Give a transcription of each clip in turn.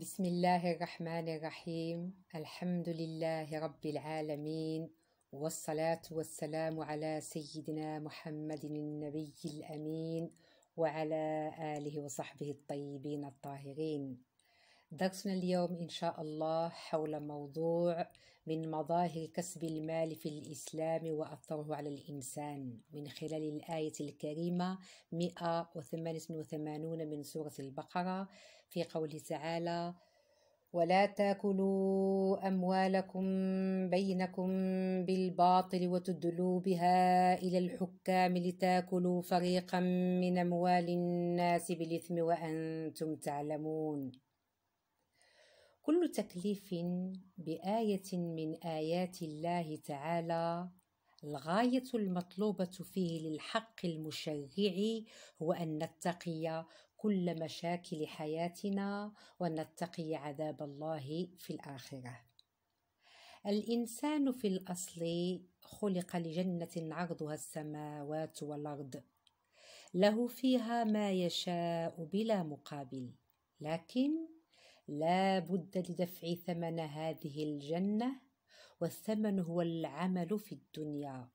بسم الله الرحمن الرحيم الحمد لله رب العالمين والصلاة والسلام على سيدنا محمد النبي الأمين وعلى آله وصحبه الطيبين الطاهرين درسنا اليوم إن شاء الله حول موضوع من مظاهر كسب المال في الإسلام وأثره على الإنسان من خلال الآية الكريمة 188 من سورة البقرة في قوله تعالى ولا تاكلوا اموالكم بينكم بالباطل وتدلوا بها الى الحكام لتاكلوا فريقا من اموال الناس بالاثم وانتم تعلمون كل تكليف بايه من ايات الله تعالى الغايه المطلوبه فيه للحق المشرع هو ان نتقي كل مشاكل حياتنا ونتقي عذاب الله في الاخره الانسان في الاصل خلق لجنه عرضها السماوات والارض له فيها ما يشاء بلا مقابل لكن لا بد لدفع ثمن هذه الجنه والثمن هو العمل في الدنيا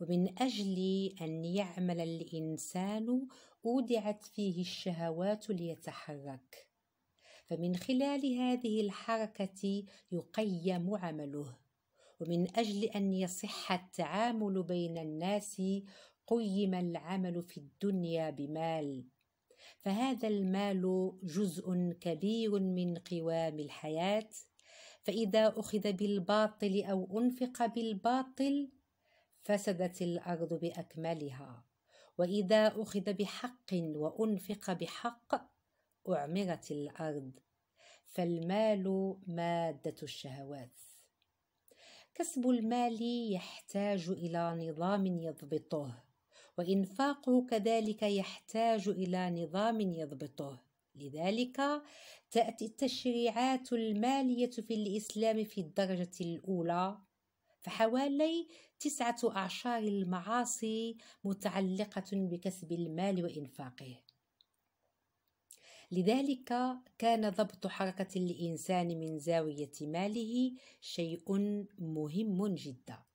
ومن اجل ان يعمل الانسان اودعت فيه الشهوات ليتحرك فمن خلال هذه الحركه يقيم عمله ومن اجل ان يصح التعامل بين الناس قيم العمل في الدنيا بمال فهذا المال جزء كبير من قوام الحياه فاذا اخذ بالباطل او انفق بالباطل فسدت الارض باكملها واذا اخذ بحق وانفق بحق اعمرت الارض فالمال ماده الشهوات كسب المال يحتاج الى نظام يضبطه وإنفاقه كذلك يحتاج إلى نظام يضبطه لذلك تأتي التشريعات المالية في الإسلام في الدرجة الأولى فحوالي تسعة أعشار المعاصي متعلقة بكسب المال وإنفاقه لذلك كان ضبط حركة الإنسان من زاوية ماله شيء مهم جدا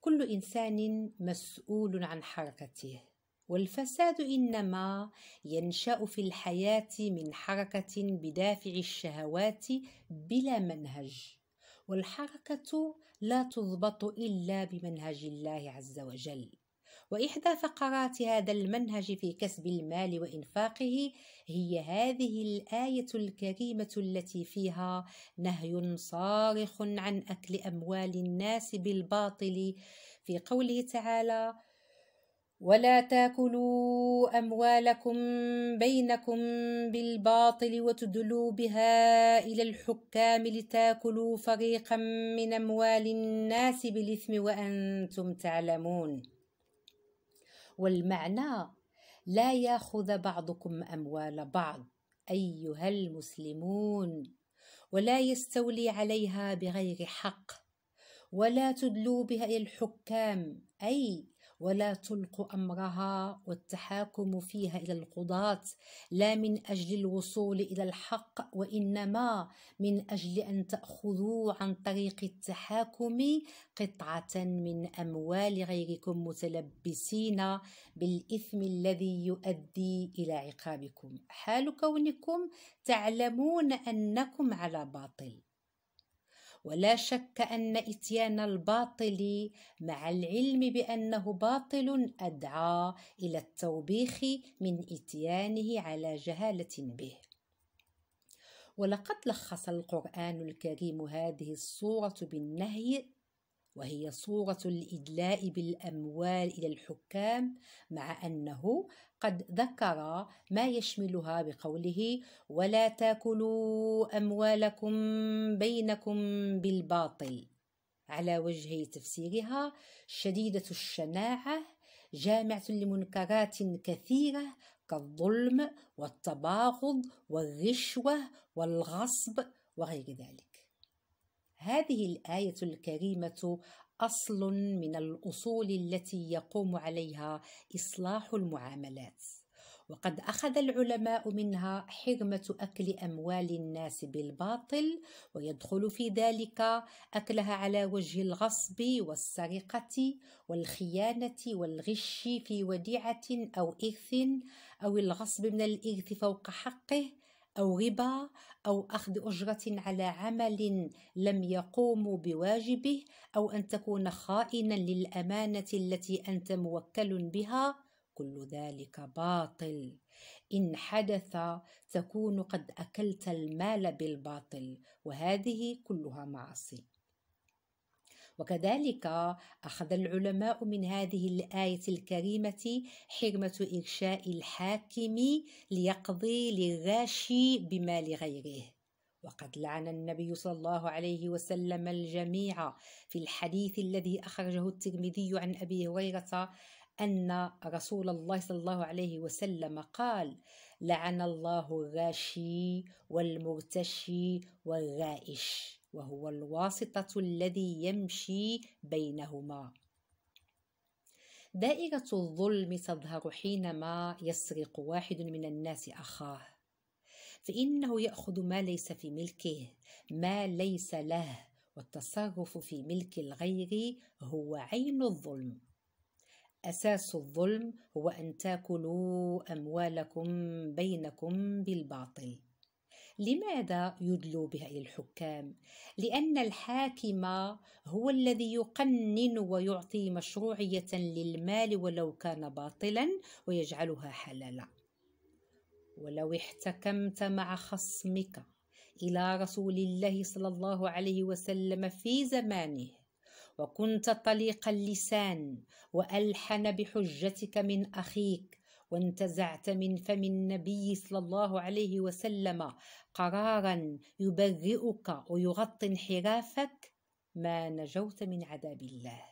كل انسان مسؤول عن حركته والفساد انما ينشا في الحياه من حركه بدافع الشهوات بلا منهج والحركه لا تضبط الا بمنهج الله عز وجل وإحدى فقرات هذا المنهج في كسب المال وإنفاقه هي هذه الآية الكريمة التي فيها نهي صارخ عن أكل أموال الناس بالباطل في قوله تعالى ولا تاكلوا اموالكم بينكم بالباطل وتدلوا بها الى الحكام لتاكلوا فريقا من اموال الناس بالاثم وانتم تعلمون والمعنى لا ياخذ بعضكم اموال بعض ايها المسلمون ولا يستولي عليها بغير حق ولا تدلوا بها الحكام اي ولا تلق أمرها والتحاكم فيها إلى القضاة لا من أجل الوصول إلى الحق وإنما من أجل أن تأخذوا عن طريق التحاكم قطعة من أموال غيركم متلبسين بالإثم الذي يؤدي إلى عقابكم حال كونكم تعلمون أنكم على باطل ولا شك ان اتيان الباطل مع العلم بانه باطل ادعى الى التوبيخ من اتيانه على جهاله به ولقد لخص القران الكريم هذه الصوره بالنهي وهي صورة الإدلاء بالأموال إلى الحكام مع أنه قد ذكر ما يشملها بقوله ولا تاكلوا اموالكم بينكم بالباطل على وجه تفسيرها شديده الشناعه جامعه لمنكرات كثيره كالظلم والتباغض والرشوه والغصب وغير ذلك هذه الايه الكريمه اصل من الاصول التي يقوم عليها اصلاح المعاملات وقد اخذ العلماء منها حرمه اكل اموال الناس بالباطل ويدخل في ذلك اكلها على وجه الغصب والسرقه والخيانه والغش في وديعه او ارث او الغصب من الارث فوق حقه أو ربا أو أخذ أجرة على عمل لم يقوموا بواجبه أو أن تكون خائنا للأمانة التي أنت موكل بها كل ذلك باطل إن حدث تكون قد أكلت المال بالباطل وهذه كلها معاصي وكذلك أخذ العلماء من هذه الآية الكريمة حرمة إرشاء الحاكم ليقضي للغاشي بمال غيره وقد لعن النبي صلى الله عليه وسلم الجميع في الحديث الذي أخرجه الترمذي عن أبي هريرة أن رسول الله صلى الله عليه وسلم قال لعن الله الغاشي والمرتشي والغائش وهو الواسطة الذي يمشي بينهما دائرة الظلم تظهر حينما يسرق واحد من الناس أخاه فإنه يأخذ ما ليس في ملكه ما ليس له والتصرف في ملك الغير هو عين الظلم أساس الظلم هو أن تاكلوا أموالكم بينكم بالباطل لماذا يدلوا بها إلى الحكام؟ لأن الحاكم هو الذي يقنن ويعطي مشروعية للمال ولو كان باطلا ويجعلها حلالا ولو احتكمت مع خصمك إلى رسول الله صلى الله عليه وسلم في زمانه وكنت طليق اللسان والحن بحجتك من اخيك وانتزعت من فم النبي صلى الله عليه وسلم قرارا يبرئك ويغطي انحرافك ما نجوت من عذاب الله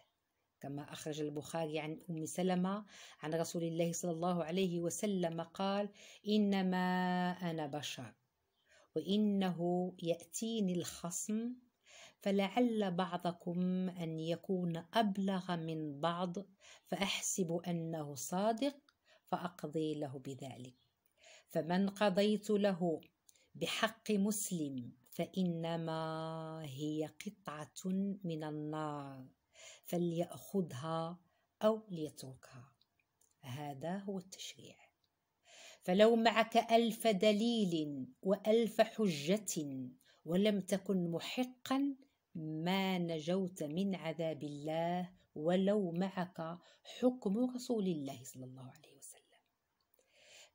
كما أخرج البخاري عن أم سلمة عن رسول الله صلى الله عليه وسلم قال إنما أنا بشر وإنه يأتيني الخصم فلعل بعضكم أن يكون أبلغ من بعض فأحسب أنه صادق فأقضي له بذلك فمن قضيت له بحق مسلم فإنما هي قطعة من النار فليأخذها أو ليتركها هذا هو التشريع فلو معك ألف دليل وألف حجة ولم تكن محقا ما نجوت من عذاب الله ولو معك حكم رسول الله صلى الله عليه وسلم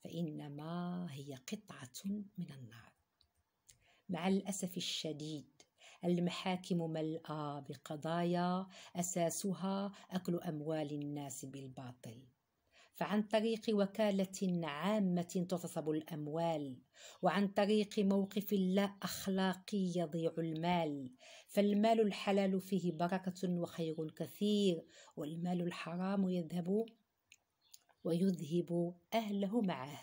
فإنما هي قطعة من النار مع الأسف الشديد المحاكم ملأى بقضايا أساسها أكل أموال الناس بالباطل فعن طريق وكالة عامة تغصب الأموال وعن طريق موقف لا أخلاقي يضيع المال فالمال الحلال فيه بركة وخير كثير والمال الحرام يذهب ويذهب أهله معه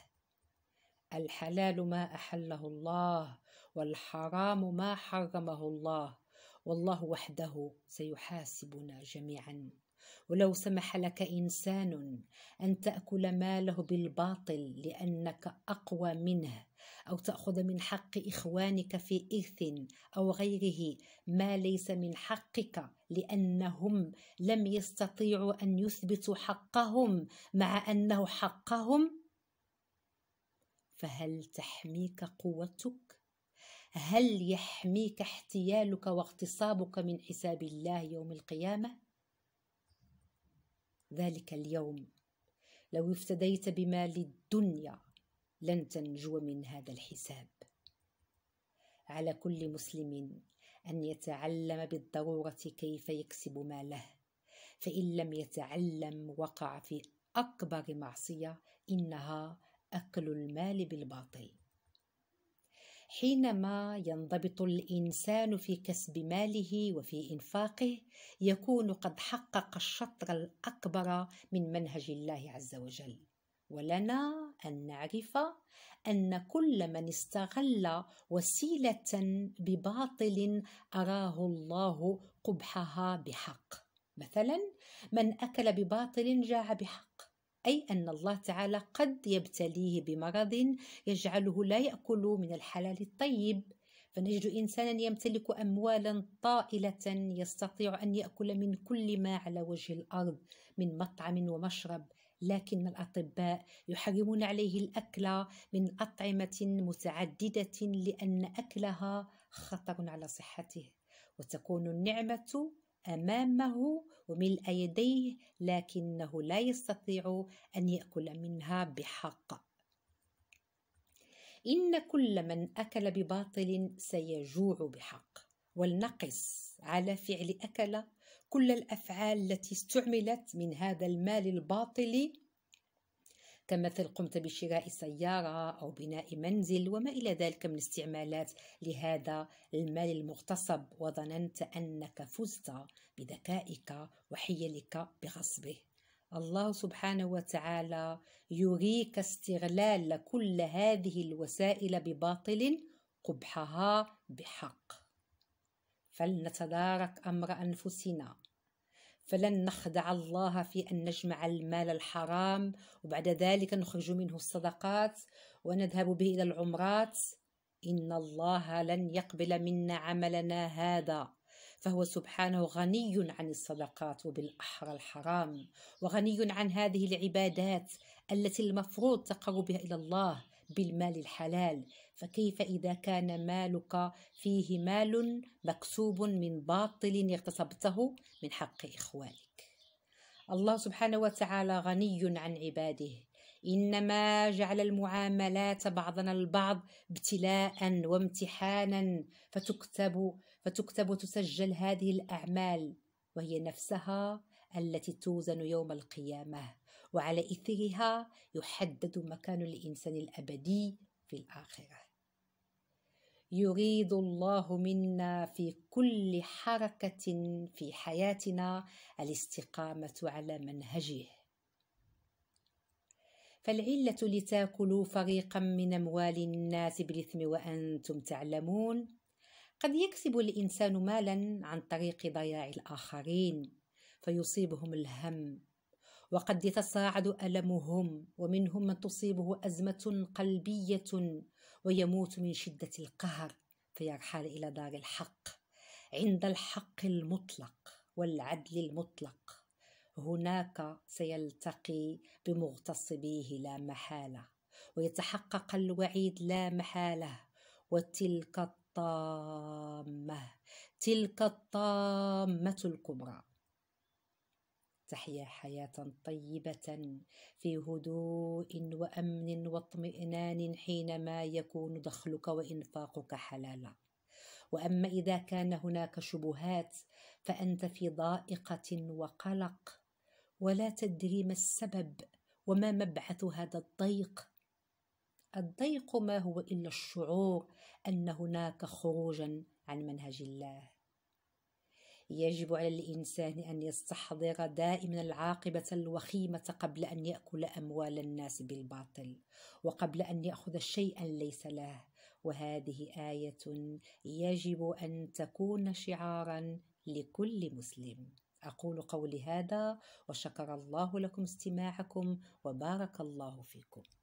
الحلال ما أحله الله والحرام ما حرمه الله والله وحده سيحاسبنا جميعا ولو سمح لك انسان ان تاكل ماله بالباطل لانك اقوى منه او تاخذ من حق اخوانك في ارث او غيره ما ليس من حقك لانهم لم يستطيعوا ان يثبتوا حقهم مع انه حقهم فهل تحميك قوتك هل يحميك احتيالك واغتصابك من حساب الله يوم القيامه ذلك اليوم لو افتديت بمال الدنيا لن تنجو من هذا الحساب على كل مسلم ان يتعلم بالضروره كيف يكسب ماله فان لم يتعلم وقع في اكبر معصيه انها اكل المال بالباطل حينما ينضبط الانسان في كسب ماله وفي انفاقه يكون قد حقق الشطر الاكبر من منهج الله عز وجل ولنا ان نعرف ان كل من استغل وسيله بباطل اراه الله قبحها بحق مثلا من اكل بباطل جاع بحق أي أن الله تعالى قد يبتليه بمرض يجعله لا يأكل من الحلال الطيب فنجد إنسانا يمتلك أموالا طائلة يستطيع أن يأكل من كل ما على وجه الأرض من مطعم ومشرب لكن الأطباء يحرمون عليه الأكل من أطعمة متعددة لأن أكلها خطر على صحته وتكون النعمة امامه وملء يديه لكنه لا يستطيع ان ياكل منها بحق ان كل من اكل بباطل سيجوع بحق ولنقص على فعل اكل كل الافعال التي استعملت من هذا المال الباطل كمثل قمت بشراء سيارة أو بناء منزل وما إلى ذلك من استعمالات لهذا المال المغتصب وظننت أنك فزت بذكائك وحيلك بغصبه الله سبحانه وتعالى يريك استغلال كل هذه الوسائل بباطل قبحها بحق فلنتدارك امر انفسنا فلن نخدع الله في أن نجمع المال الحرام وبعد ذلك نخرج منه الصدقات ونذهب به إلى العمرات إن الله لن يقبل منا عملنا هذا فهو سبحانه غني عن الصدقات وبالأحرى الحرام وغني عن هذه العبادات التي المفروض تقربها إلى الله بالمال الحلال فكيف إذا كان مالك فيه مال مكسوب من باطل اغتصبته من حق إخوانك الله سبحانه وتعالى غني عن عباده إنما جعل المعاملات بعضنا البعض ابتلاء وامتحانا فتكتب فتكتب تسجل هذه الأعمال وهي نفسها التي توزن يوم القيامة وعلى إثرها يحدد مكان الإنسان الأبدي في الآخرة يريد الله منا في كل حركه في حياتنا الاستقامه على منهجه فالعله لتاكلوا فريقا من اموال الناس بالاثم وانتم تعلمون قد يكسب الانسان مالا عن طريق ضياع الاخرين فيصيبهم الهم وقد يتصاعد المهم ومنهم من تصيبه ازمه قلبيه ويموت من شدة القهر فيرحل إلى دار الحق عند الحق المطلق والعدل المطلق هناك سيلتقي بمغتصبيه لا محالة ويتحقق الوعيد لا محالة وتلك الطامة تلك الطامة الكبرى تحيا حياه طيبه في هدوء وامن واطمئنان حينما يكون دخلك وانفاقك حلالا واما اذا كان هناك شبهات فانت في ضائقه وقلق ولا تدري ما السبب وما مبعث هذا الضيق الضيق ما هو الا الشعور ان هناك خروجا عن منهج الله يجب على الإنسان أن يستحضر دائما العاقبة الوخيمة قبل أن يأكل أموال الناس بالباطل وقبل أن يأخذ شيئا ليس له وهذه آية يجب أن تكون شعارا لكل مسلم أقول قولي هذا وشكر الله لكم استماعكم وبارك الله فيكم